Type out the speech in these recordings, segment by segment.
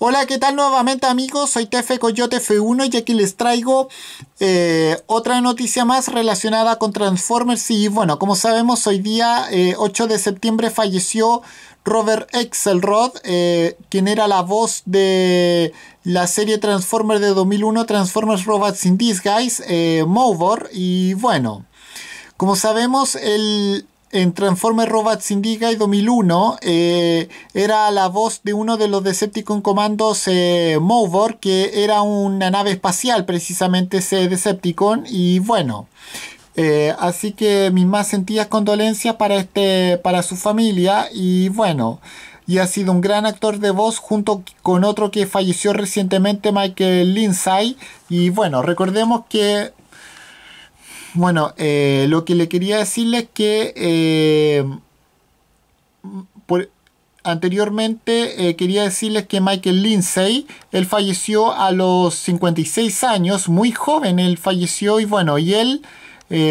Hola, ¿qué tal nuevamente amigos? Soy Tefe Coyote F1 y aquí les traigo eh, otra noticia más relacionada con Transformers. Y bueno, como sabemos, hoy día 8 eh, de septiembre falleció Robert Axelrod, eh, quien era la voz de la serie Transformers de 2001, Transformers Robots in Disguise, Movor. Y bueno, como sabemos, el en Transformers Robots Indiga y 2001 eh, era la voz de uno de los Decepticon comandos eh, que era una nave espacial precisamente ese Decepticon y bueno eh, así que mis más sentidas condolencias para este para su familia y bueno y ha sido un gran actor de voz junto con otro que falleció recientemente Michael Lindsay y bueno recordemos que bueno, eh, lo que le quería decirles que eh, anteriormente eh, quería decirles que Michael Lindsay, él falleció a los 56 años, muy joven él falleció y bueno, y él,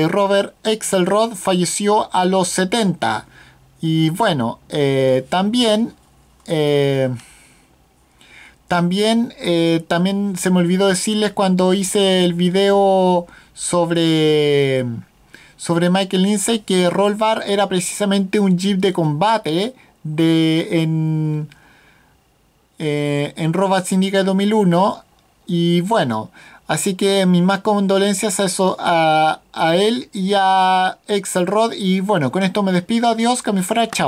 Robert Axelrod, falleció a los 70. Y bueno, también... También, eh, también se me olvidó decirles cuando hice el video sobre, sobre Michael Lindsay que Rollbar era precisamente un jeep de combate de, en, eh, en Robot Syndicate 2001. Y bueno, así que mis más condolencias a, eso, a, él y a Rod Y bueno, con esto me despido. Adiós, que me fuera. Chao.